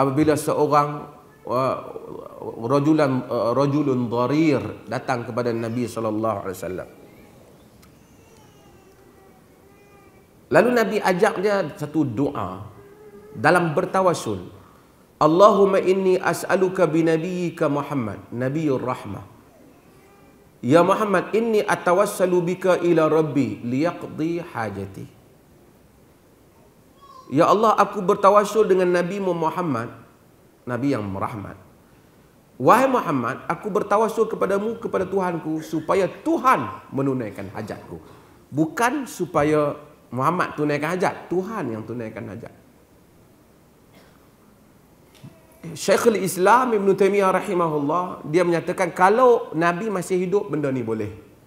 apabila seorang uh, rajulan uh, rajulun darir datang kepada Nabi sallallahu alaihi wasallam. Lalu Nabi ajak dia satu doa dalam bertawasul. Allahumma inni as'aluka bi nabiyyika Muhammad, nabiyur rahmah. Ya Muhammad, inni atawassalu bika ila Rabbi liyaqdi hajati. Ya Allah aku bertawasul dengan Nabi Muhammad Nabi yang merahmat Wahai Muhammad aku bertawasul kepadamu kepada Tuhanku Supaya Tuhan menunaikan hajatku Bukan supaya Muhammad tunaikan hajat Tuhan yang tunaikan hajat Syekhul Islam Ibn Taymiyyah rahimahullah Dia menyatakan kalau Nabi masih hidup benda ni boleh